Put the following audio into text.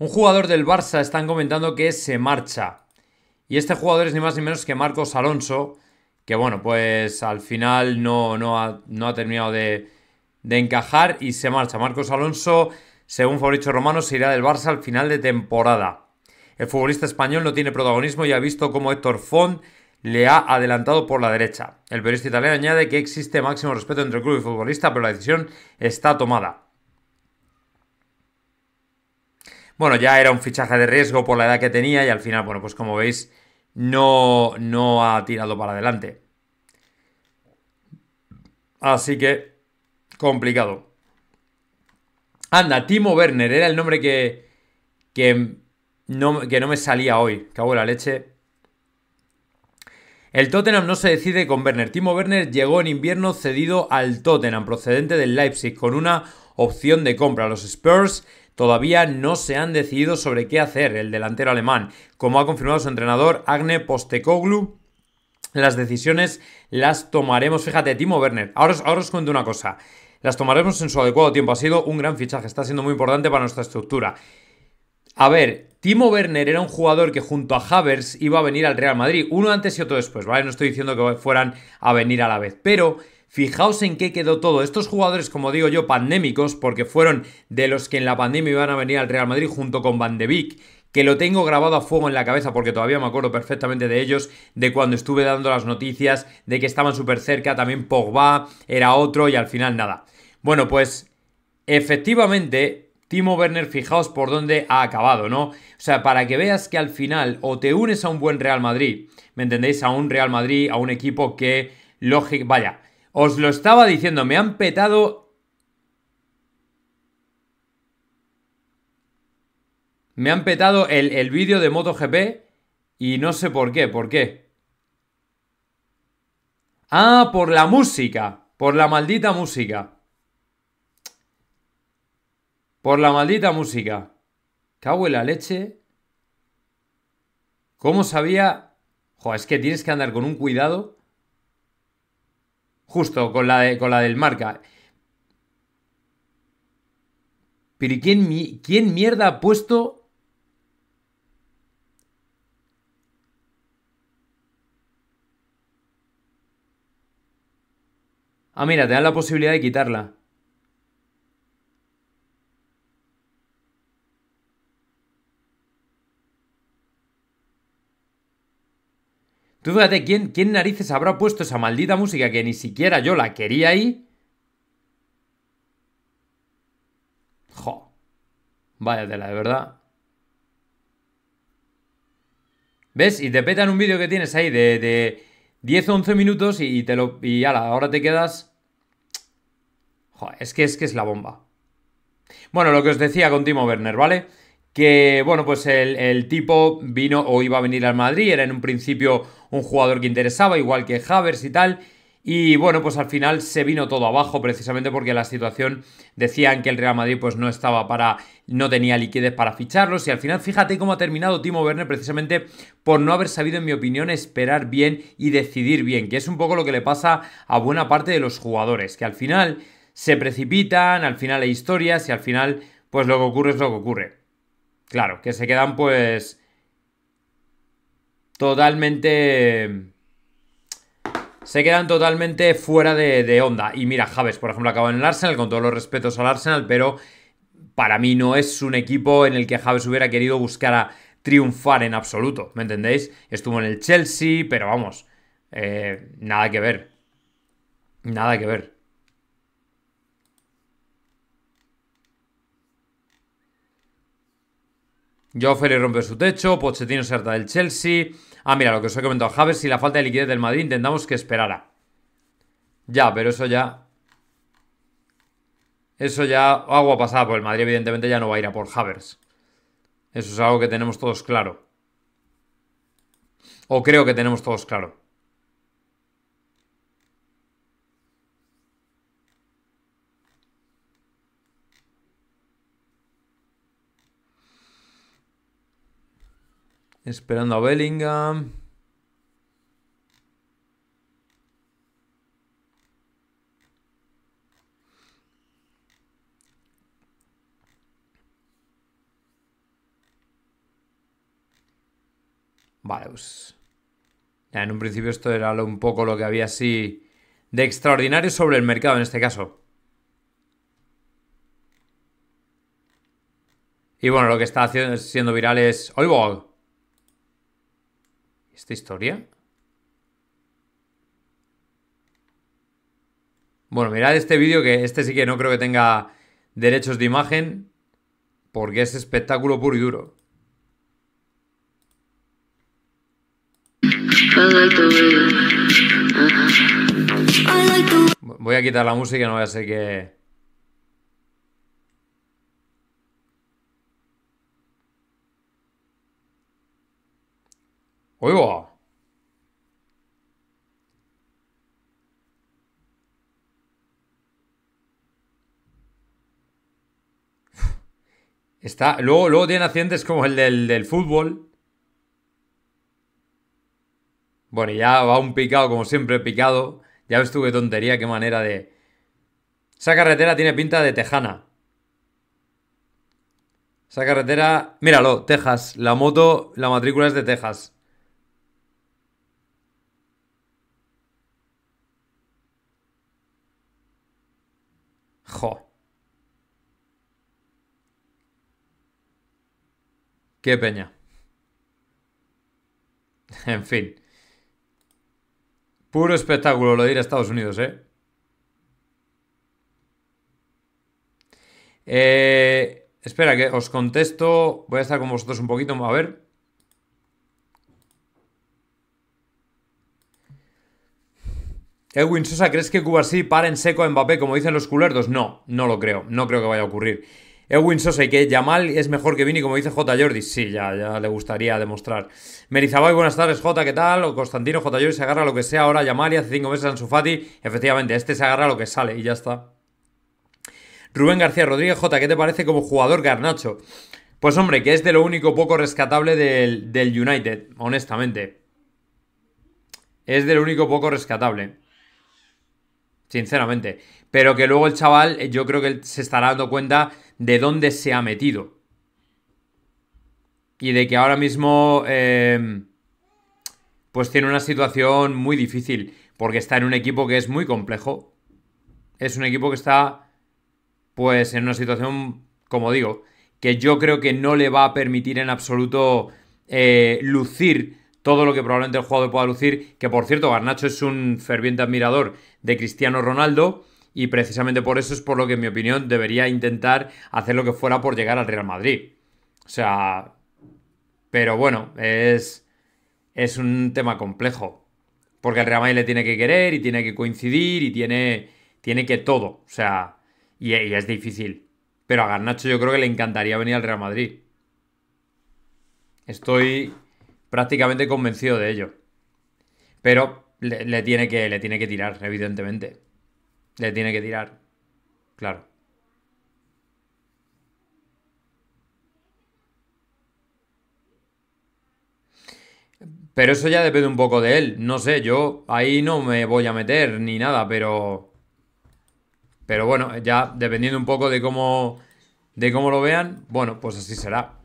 Un jugador del Barça están comentando que se marcha. Y este jugador es ni más ni menos que Marcos Alonso, que bueno, pues al final no, no, ha, no ha, terminado de, encajar y se marcha. Marcos Alonso, según favorito Romano, se irá del Barça al final de temporada. El futbolista español no tiene protagonismo y ha visto cómo Héctor Font le ha adelantado por la derecha. El periodista italiano añade que existe máximo respeto entre club y futbolista, pero la decisión está tomada. Bueno, ya era un fichaje de riesgo por la edad que tenía y al final, bueno, pues como veis, no, ha tirado para adelante. Así que, complicado. Anda, Timo Werner era el nombre que, que, no, me salía hoy. Cago la leche. El Tottenham no se decide con Werner. Timo Werner llegó en invierno cedido al Tottenham procedente del Leipzig con una opción de compra. Los Spurs Todavía no se han decidido sobre qué hacer el delantero alemán. Como ha confirmado su entrenador Agne Postekoglu, las decisiones las tomaremos. Fíjate, Timo Werner, ahora, ahora os cuento una cosa. Las tomaremos en su adecuado tiempo. Ha sido un gran fichaje, está siendo muy importante para nuestra estructura. A ver, Timo Werner era un jugador que junto a Havers iba a venir al Real Madrid, uno antes y otro después, ¿vale? No estoy diciendo que fueran a venir a la vez, pero Fijaos en qué quedó todo. Estos jugadores, como digo yo, pandémicos, porque fueron de los que en la pandemia iban a venir al Real Madrid junto con Van de Beek, que lo tengo grabado a fuego en la cabeza porque todavía me acuerdo perfectamente de ellos, de cuando estuve dando las noticias de que estaban súper cerca, también Pogba era otro y al final nada. Bueno, pues efectivamente Timo Werner, fijaos por dónde ha acabado, ¿no? O sea, para que veas que al final o te unes a un buen Real Madrid, ¿me entendéis? A un Real Madrid, a un equipo que, lógico, vaya, os lo estaba diciendo, me han petado... Me han petado el, vídeo de MotoGP y no sé por qué, ¿por qué? Ah, por la música, por la maldita música. Por la maldita música. Cago en la leche. ¿Cómo sabía? Joder, es que tienes que andar con un cuidado. Justo, con la, de, con la del marca. Pero ¿y quién, quién mierda ha puesto Ah, mira, te dan la posibilidad de quitarla. Tú fíjate, ¿quién, ¿quién narices habrá puesto esa maldita música que ni siquiera yo la quería ahí? Jo. Vaya tela, de verdad. ¿Ves? Y te petan un vídeo que tienes ahí de, 10 o 11 minutos y, te lo. Y ala, ahora te quedas. ¡Jo! es que es que es la bomba. Bueno, lo que os decía con Timo Werner, ¿vale? que, bueno, pues el, tipo vino o iba a venir al Madrid, era en un principio un jugador que interesaba, igual que Havers y tal, y bueno, pues al final se vino todo abajo precisamente porque la situación decían que el Real Madrid pues no estaba para, no tenía liquidez para ficharlos y al final fíjate cómo ha terminado Timo Werner precisamente por no haber sabido en mi opinión esperar bien y decidir bien, que es un poco lo que le pasa a buena parte de los jugadores, que al final se precipitan, al final hay historias y al final pues lo que ocurre es lo que ocurre. Claro, que se quedan pues totalmente... Se quedan totalmente fuera de, onda. Y mira, Javes, por ejemplo, acaba en el Arsenal, con todos los respetos al Arsenal, pero para mí no es un equipo en el que Javes hubiera querido buscar a triunfar en absoluto, ¿me entendéis? Estuvo en el Chelsea, pero vamos, eh, nada que ver. Nada que ver. Joao rompe su techo, Pochettino se harta del Chelsea. Ah, mira, lo que os he comentado, Havers y la falta de liquidez del Madrid intentamos que esperara. Ya, pero eso ya... Eso ya... Agua pasada por el Madrid, evidentemente, ya no va a ir a por Havers. Eso es algo que tenemos todos claro. O creo que tenemos todos claro. Esperando a Bellingham. Vale, pues... Ya, en un principio esto era un poco lo que había así de extraordinario sobre el mercado en este caso. Y bueno, lo que está haciendo, siendo viral es bog! esta historia? Bueno, mirad este vídeo que este sí que no creo que tenga derechos de imagen porque es espectáculo puro y duro. Voy a quitar la música, no voy a ser que... Está, luego, luego tiene accidentes como el del, del fútbol. Bueno, ya va un picado, como siempre, picado. Ya ves tú qué tontería, qué manera de. Esa carretera tiene pinta de tejana. Esa carretera. Míralo, Texas. La moto, la matrícula es de Texas. Qué peña. En fin. Puro espectáculo lo de ir a Estados Unidos, ¿eh? Eh, espera, que os contesto. Voy a estar con vosotros un poquito. A ver. Edwin Sosa, ¿crees que Cuba sí en seco a Mbappé como dicen los culerdos? No, no lo creo, no creo que vaya a ocurrir. Edwin Sosa y que Yamal es mejor que Vini, como dice J. Jordi. Sí, ya, ya le gustaría demostrar. Merizabay, buenas tardes, J. ¿Qué tal? O Constantino, J. Jordi se agarra lo que sea ahora. Yamal y hace cinco meses su Fati. Efectivamente, este se agarra lo que sale y ya está. Rubén García Rodríguez, J. ¿Qué te parece como jugador Garnacho? Pues hombre, que es de lo único poco rescatable del, del United, honestamente. Es de lo único poco rescatable sinceramente. Pero que luego el chaval, eh, yo creo que se estará dando cuenta de dónde se ha metido. Y de que ahora mismo, eh, pues tiene una situación muy difícil, porque está en un equipo que es muy complejo. Es un equipo que está, pues, en una situación, como digo, que yo creo que no le va a permitir en absoluto eh, lucir todo lo que probablemente el jugador pueda lucir, que por cierto, Garnacho es un ferviente admirador de Cristiano Ronaldo y precisamente por eso es por lo que en mi opinión debería intentar hacer lo que fuera por llegar al Real Madrid. O sea, pero bueno, es, es un tema complejo, porque el Real Madrid le tiene que querer y tiene que coincidir y tiene, tiene que todo, o sea, y, y es difícil. Pero a Garnacho yo creo que le encantaría venir al Real Madrid. Estoy prácticamente convencido de ello. Pero le, tiene que, le tiene que tirar, evidentemente. Le tiene que tirar. Claro. Pero eso ya depende un poco de él. No sé, yo ahí no me voy a meter ni nada, pero. Pero bueno, ya dependiendo un poco de cómo. de cómo lo vean, bueno, pues así será.